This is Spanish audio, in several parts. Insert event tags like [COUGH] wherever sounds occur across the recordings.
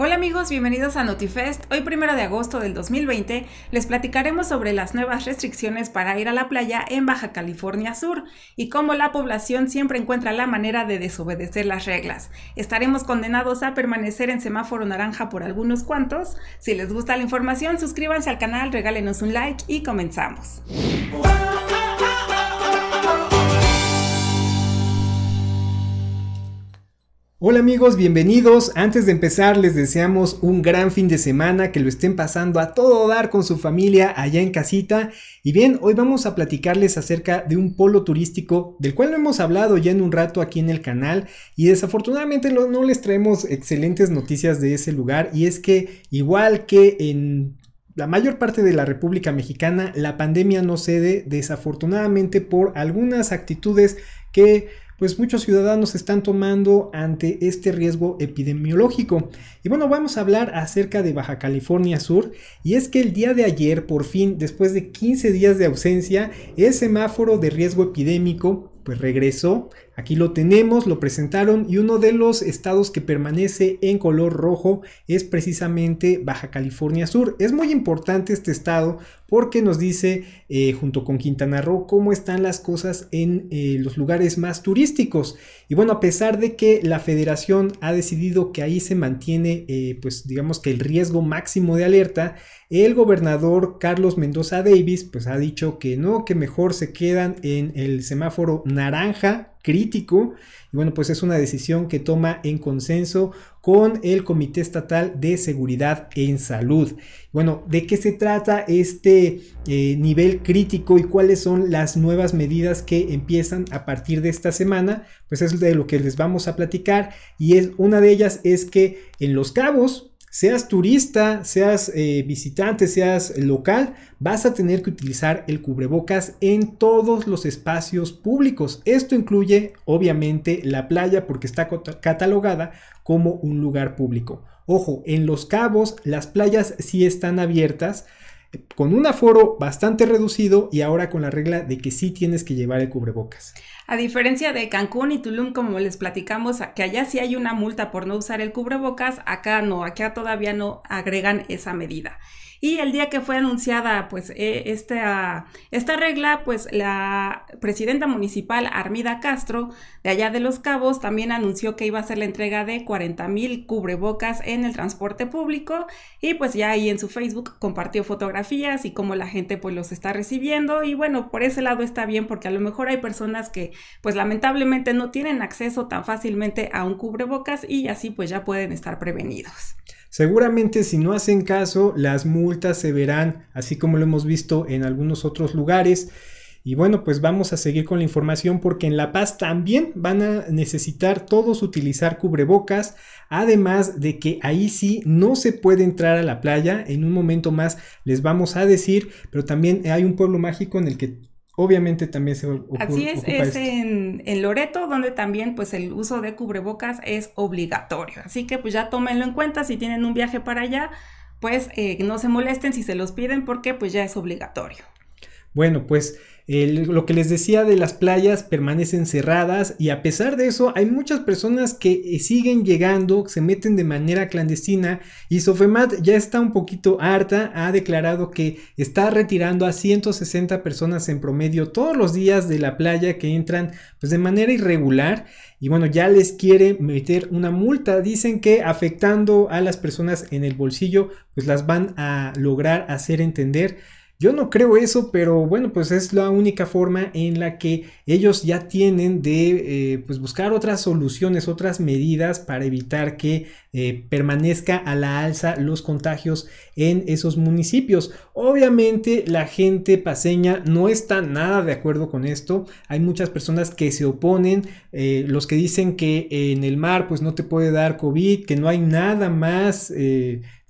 Hola amigos, bienvenidos a NotiFest. Hoy, primero de agosto del 2020, les platicaremos sobre las nuevas restricciones para ir a la playa en Baja California Sur y cómo la población siempre encuentra la manera de desobedecer las reglas. Estaremos condenados a permanecer en semáforo naranja por algunos cuantos. Si les gusta la información, suscríbanse al canal, regálenos un like y comenzamos. Hola amigos, bienvenidos. Antes de empezar les deseamos un gran fin de semana, que lo estén pasando a todo dar con su familia allá en casita. Y bien, hoy vamos a platicarles acerca de un polo turístico del cual no hemos hablado ya en un rato aquí en el canal y desafortunadamente no les traemos excelentes noticias de ese lugar y es que igual que en la mayor parte de la República Mexicana la pandemia no cede desafortunadamente por algunas actitudes que pues muchos ciudadanos están tomando ante este riesgo epidemiológico. Y bueno, vamos a hablar acerca de Baja California Sur y es que el día de ayer, por fin, después de 15 días de ausencia, el semáforo de riesgo epidémico pues regresó Aquí lo tenemos, lo presentaron y uno de los estados que permanece en color rojo es precisamente Baja California Sur. Es muy importante este estado porque nos dice eh, junto con Quintana Roo cómo están las cosas en eh, los lugares más turísticos. Y bueno, a pesar de que la federación ha decidido que ahí se mantiene eh, pues digamos que el riesgo máximo de alerta, el gobernador Carlos Mendoza Davis pues ha dicho que no, que mejor se quedan en el semáforo naranja crítico. Y bueno, pues es una decisión que toma en consenso con el Comité Estatal de Seguridad en Salud. Bueno, ¿de qué se trata este eh, nivel crítico y cuáles son las nuevas medidas que empiezan a partir de esta semana? Pues es de lo que les vamos a platicar y es, una de ellas es que en Los Cabos, Seas turista, seas eh, visitante, seas local, vas a tener que utilizar el cubrebocas en todos los espacios públicos. Esto incluye obviamente la playa porque está catalogada como un lugar público. Ojo, en Los Cabos las playas sí están abiertas, con un aforo bastante reducido y ahora con la regla de que sí tienes que llevar el cubrebocas. A diferencia de Cancún y Tulum, como les platicamos, que allá sí hay una multa por no usar el cubrebocas, acá no, acá todavía no agregan esa medida. Y el día que fue anunciada pues e, esta, esta regla, pues la presidenta municipal Armida Castro de allá de Los Cabos también anunció que iba a hacer la entrega de 40 mil cubrebocas en el transporte público y pues ya ahí en su Facebook compartió fotografías y cómo la gente pues los está recibiendo y bueno, por ese lado está bien porque a lo mejor hay personas que pues lamentablemente no tienen acceso tan fácilmente a un cubrebocas y así pues ya pueden estar prevenidos. Seguramente si no hacen caso, las multas se verán, así como lo hemos visto en algunos otros lugares. Y bueno, pues vamos a seguir con la información porque en La Paz también van a necesitar todos utilizar cubrebocas, además de que ahí sí no se puede entrar a la playa, en un momento más les vamos a decir, pero también hay un pueblo mágico en el que Obviamente también se ocupa. Así es, es en, Loreto, donde también pues el uso de cubrebocas es obligatorio. Así que pues ya tómenlo en cuenta si tienen un viaje para allá, pues eh, no se molesten si se los piden porque pues ya es obligatorio. Bueno, pues lo que les decía de las playas permanecen cerradas y a pesar de eso hay muchas personas que eh, siguen llegando, se meten de manera clandestina y Sofemat ya está un poquito harta, ha declarado que está retirando a 160 personas en promedio todos los días de la playa que entran pues de manera irregular y bueno ya les quiere meter una multa, dicen que afectando a las personas en el bolsillo pues las van a lograr hacer entender yo no creo eso, pero bueno, pues es la única forma en la que ellos ya tienen de eh, pues buscar otras soluciones, otras medidas para evitar que eh, permanezca a la alza los contagios en esos municipios. Obviamente la gente paseña no está nada de acuerdo con esto. Hay muchas personas que se oponen, eh, los que dicen que en el mar pues no te puede dar COVID, que no hay nada más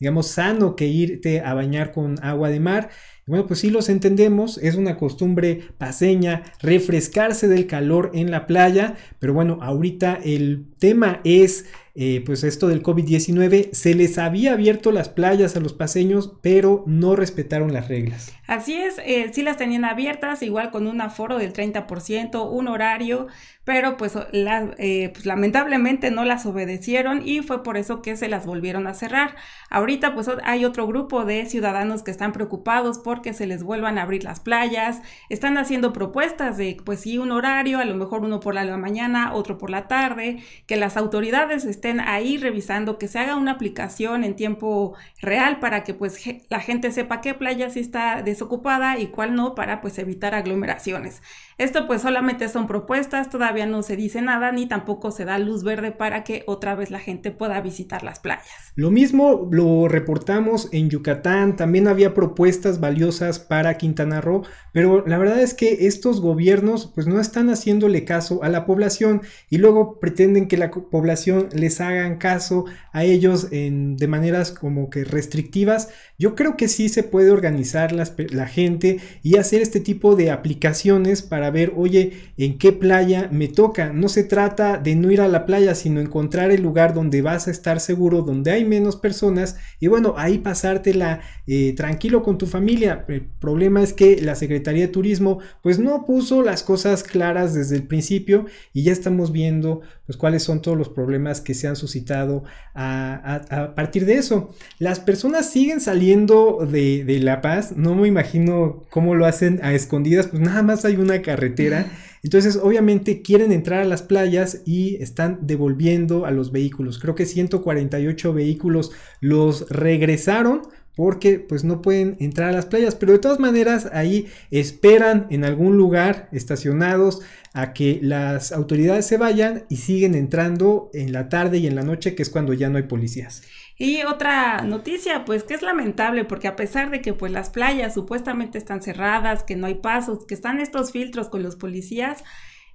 digamos, sano que irte a bañar con agua de mar. Bueno, pues sí los entendemos, es una costumbre paseña refrescarse del calor en la playa, pero bueno, ahorita el tema es eh, pues esto del COVID-19, se les había abierto las playas a los paseños, pero no respetaron las reglas. Así es, eh, sí las tenían abiertas, igual con un aforo del 30%, un horario, pero pues, eh, pues lamentablemente no las obedecieron y fue por eso que se las volvieron a cerrar. Ahorita pues hay otro grupo de ciudadanos que están preocupados porque se les vuelvan a abrir las playas, están haciendo propuestas de pues sí un horario, a lo mejor uno por la mañana, otro por la tarde, que las autoridades estén ahí revisando, que se haga una aplicación en tiempo real para que pues la gente sepa qué playa sí está desocupada y cuál no para pues evitar aglomeraciones. Esto pues solamente son propuestas, todavía no se dice nada ni tampoco se da luz verde para que otra vez la gente pueda visitar las playas. Lo mismo lo reportamos en Yucatán, también había propuestas valiosas para Quintana Roo, pero la verdad es que estos gobiernos pues no están haciéndole caso a la población y luego pretenden que la población le hagan caso a ellos en, de maneras como que restrictivas. Yo creo que sí se puede organizar la gente y hacer este tipo de aplicaciones para ver, oye, en qué playa me toca. No se trata de no ir a la playa, sino encontrar el lugar donde vas a estar seguro, donde hay menos personas y bueno, ahí pasártela eh, tranquilo con tu familia. El problema es que la Secretaría de Turismo pues no puso las cosas claras desde el principio y ya estamos viendo pues cuáles son todos los problemas que se han suscitado a, partir de eso. Las personas siguen saliendo de, de, La Paz, no me imagino cómo lo hacen a escondidas, pues nada más hay una carretera. [LAUGHS] Entonces, obviamente quieren entrar a las playas y están devolviendo a los vehículos. Creo que 148 vehículos los regresaron porque pues no pueden entrar a las playas, pero de todas maneras ahí esperan en algún lugar estacionados a que las autoridades se vayan y siguen entrando en la tarde y en la noche, que es cuando ya no hay policías. Y otra noticia, pues que es lamentable, porque a pesar de que pues las playas supuestamente están cerradas, que no hay pasos, que están estos filtros con los policías,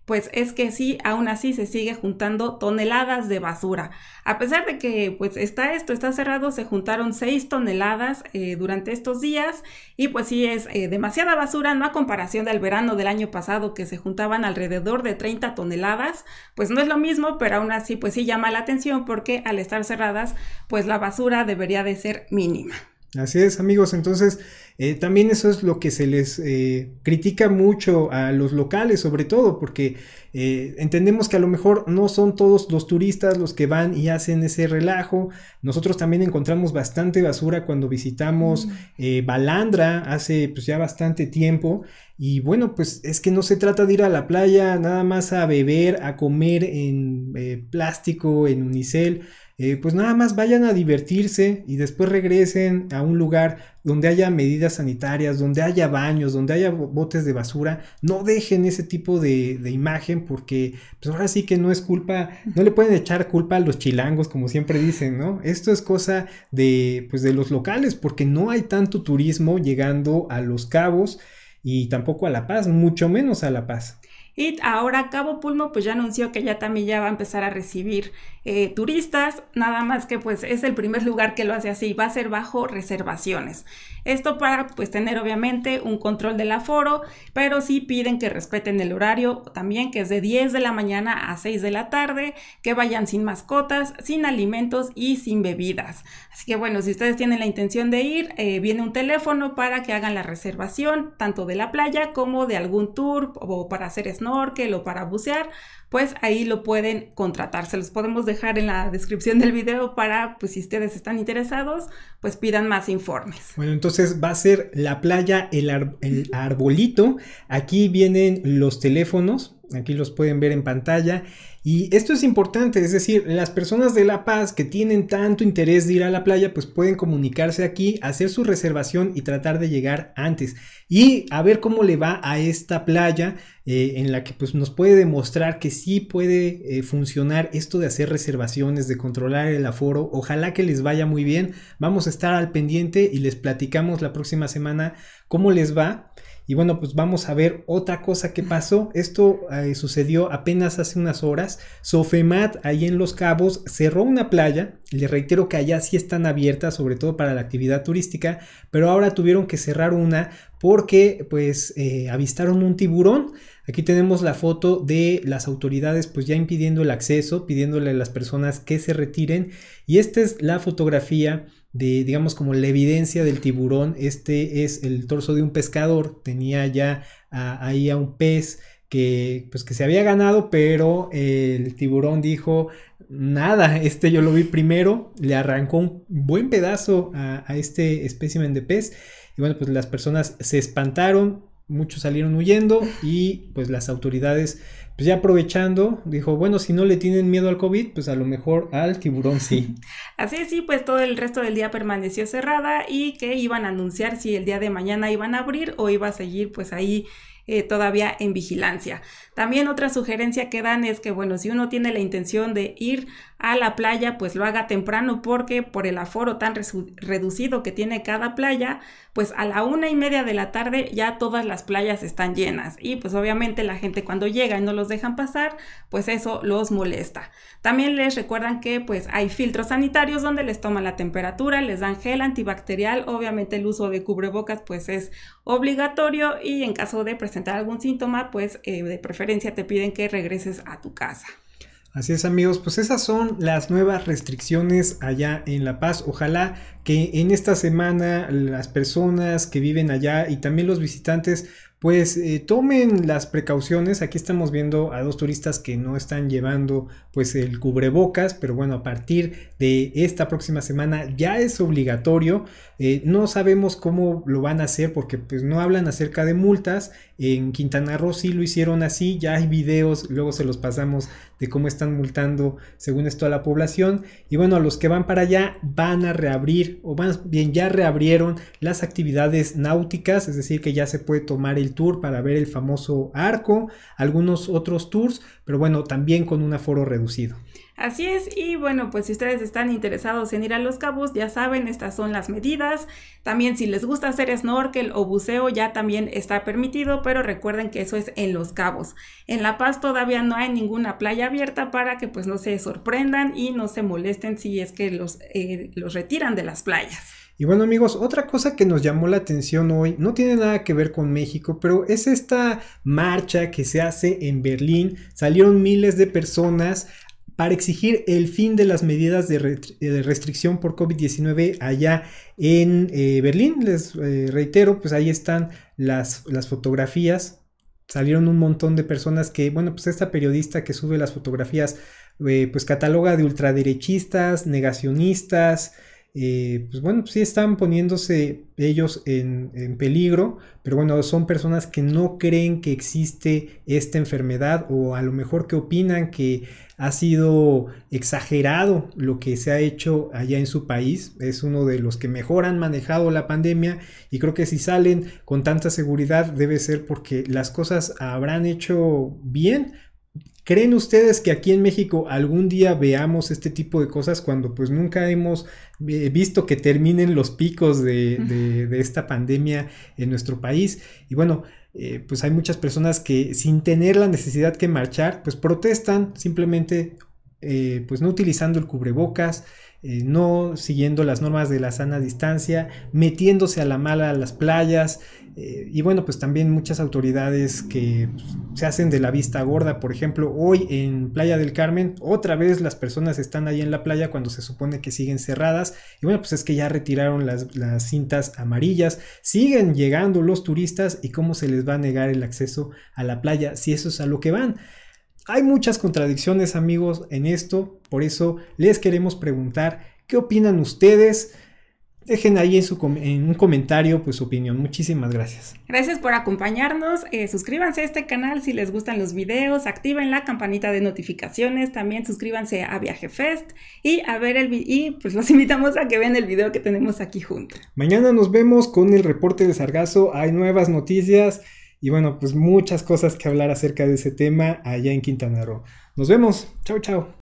pues es que sí, aún así se sigue juntando toneladas de basura. A pesar de que pues está esto, está cerrado, se juntaron 6 toneladas eh, durante estos días y pues sí es eh, demasiada basura, no a comparación del verano del año pasado que se juntaban alrededor de 30 toneladas, pues no es lo mismo, pero aún así pues sí llama la atención porque al estar cerradas pues la basura debería de ser mínima. Así es, amigos. Entonces, eh, también eso es lo que se les eh, critica mucho a los locales, sobre todo, porque eh, entendemos que a lo mejor no son todos los turistas los que van y hacen ese relajo. Nosotros también encontramos bastante basura cuando visitamos mm. Balandra hace pues, ya bastante tiempo. Y bueno, pues es que no se trata de ir a la playa nada más a beber, a comer en plástico, en unicel eh, pues nada más vayan a divertirse y después regresen a un lugar donde haya medidas sanitarias, donde haya baños, donde haya botes de basura. No dejen ese tipo de, imagen porque pues ahora sí que no es culpa, no le pueden echar culpa a los chilangos como siempre dicen, ¿no? Esto es cosa de, pues de los locales porque no hay tanto turismo llegando a los cabos y tampoco a La Paz, mucho menos a La Paz. Y ahora Cabo Pulmo pues ya anunció que ya también ya va a empezar a recibir eh, turistas, nada más que pues es el primer lugar que lo hace así, va a ser bajo reservaciones. Esto para pues tener obviamente un control del aforo, pero sí piden que respeten el horario también que es de 10 de la mañana a 6 de la tarde, que vayan sin mascotas, sin alimentos y sin bebidas. Así que bueno, si ustedes tienen la intención de ir, eh, viene un teléfono para que hagan la reservación tanto de la playa como de algún tour o para hacer snacks que lo para bucear, pues ahí lo pueden contratar. Se los podemos dejar en la descripción del video para, pues si ustedes están interesados, pues pidan más informes. Bueno, entonces va a ser la playa, el, arbolito. Aquí vienen los teléfonos, aquí los pueden ver en pantalla. Y esto es importante, es decir, las personas de La Paz que tienen tanto interés de ir a la playa, pues pueden comunicarse aquí, hacer su reservación y tratar de llegar antes. Y a ver cómo le va a esta playa eh, en la que pues, nos puede demostrar que sí sí puede eh, funcionar esto de hacer reservaciones, de controlar el aforo. Ojalá que les vaya muy bien. Vamos a estar al pendiente y les platicamos la próxima semana cómo les va. Y bueno, pues vamos a ver otra cosa que pasó. Esto eh, sucedió apenas hace unas horas. Sofemat, ahí en Los Cabos, cerró una playa. Les reitero que allá sí están abiertas, sobre todo para la actividad turística, pero ahora tuvieron que cerrar una porque pues eh, avistaron un tiburón. Aquí tenemos la foto de las autoridades pues ya impidiendo el acceso, pidiéndole a las personas que se retiren. Y esta es la fotografía de, digamos, como la evidencia del tiburón. Este es el torso de un pescador, tenía ya ahí a un pez que, pues, que se había ganado, pero el tiburón dijo, nada, este yo lo vi primero, le arrancó un buen pedazo a, a este espécimen de pez. Y bueno, pues las personas se espantaron, muchos salieron huyendo y pues las autoridades pues ya aprovechando dijo bueno si no le tienen miedo al covid pues a lo mejor al tiburón sí [LAUGHS] Así sí, pues todo el resto del día permaneció cerrada y que iban a anunciar si el día de mañana iban a abrir o iba a seguir pues ahí eh, todavía en vigilancia. También otra sugerencia que dan es que, bueno, si uno tiene la intención de ir a la playa, pues lo haga temprano porque por el aforo tan reducido que tiene cada playa, pues a la una y media de la tarde ya todas las playas están llenas y pues obviamente la gente cuando llega y no los dejan pasar, pues eso los molesta. También les recuerdan que pues hay filtros sanitarios donde les toman la temperatura, les dan gel antibacterial, obviamente el uso de cubrebocas pues es obligatorio y en caso de pues, presentar algún síntoma, pues eh, de preferencia te piden que regreses a tu casa. Así es amigos, pues esas son las nuevas restricciones allá en La Paz. Ojalá que en esta semana las personas que viven allá y también los visitantes pues eh, tomen las precauciones. Aquí estamos viendo a dos turistas que no están llevando pues el cubrebocas, pero bueno, a partir de esta próxima semana ya es obligatorio. Eh, no sabemos cómo lo van a hacer porque pues no hablan acerca de multas. En Quintana Roo sí lo hicieron así, ya hay videos, luego se los pasamos de cómo están multando según esto a la población. Y bueno, a los que van para allá van a reabrir o más bien ya reabrieron las actividades náuticas, es decir, que ya se puede tomar el tour para ver el famoso arco, algunos otros tours, pero bueno, también con un aforo reducido. Así es, y bueno, pues si ustedes están interesados en ir a los cabos, ya saben, estas son las medidas. También si les gusta hacer snorkel o buceo, ya también está permitido, pero recuerden que eso es en los cabos. En La Paz todavía no hay ninguna playa abierta para que pues no se sorprendan y no se molesten si es que los, eh, los retiran de las playas. Y bueno amigos, otra cosa que nos llamó la atención hoy no tiene nada que ver con México, pero es esta marcha que se hace en Berlín. Salieron miles de personas para exigir el fin de las medidas de, restricción por COVID-19 allá en eh, Berlín. Les eh, reitero, pues ahí están las, fotografías. Salieron un montón de personas que, bueno, pues esta periodista que sube las fotografías, eh, pues cataloga de ultraderechistas, negacionistas, eh, pues bueno, si sí están poniéndose ellos en, en, peligro, pero bueno, son personas que no creen que existe esta enfermedad o a lo mejor que opinan que ha sido exagerado lo que se ha hecho allá en su país. Es uno de los que mejor han manejado la pandemia y creo que si salen con tanta seguridad debe ser porque las cosas habrán hecho bien ¿Creen ustedes que aquí en México algún día veamos este tipo de cosas cuando pues nunca hemos eh, visto que terminen los picos de, esta pandemia en nuestro país? Y bueno, eh, pues hay muchas personas que sin tener la necesidad que marchar, pues protestan simplemente eh, pues no utilizando el cubrebocas, eh, no siguiendo las normas de la sana distancia, metiéndose a la mala a las playas. Eh, y bueno, pues también muchas autoridades que pues, se hacen de la vista gorda. Por ejemplo, hoy en Playa del Carmen, otra vez las personas están ahí en la playa cuando se supone que siguen cerradas. Y bueno, pues es que ya retiraron las, las cintas amarillas. Siguen llegando los turistas y cómo se les va a negar el acceso a la playa si eso es a lo que van. Hay muchas contradicciones amigos en esto, por eso les queremos preguntar qué opinan ustedes. Dejen ahí en, un comentario pues, su opinión. Muchísimas gracias. Gracias por acompañarnos. Eh, suscríbanse a este canal si les gustan los videos. Activen la campanita de notificaciones. También suscríbanse a Viaje Fest. Y, a ver el y pues los invitamos a que vean el video que tenemos aquí junto. Mañana nos vemos con el reporte de Sargazo. Hay nuevas noticias. Y bueno, pues muchas cosas que hablar acerca de ese tema allá en Quintana Roo. Nos vemos. Chau, chao.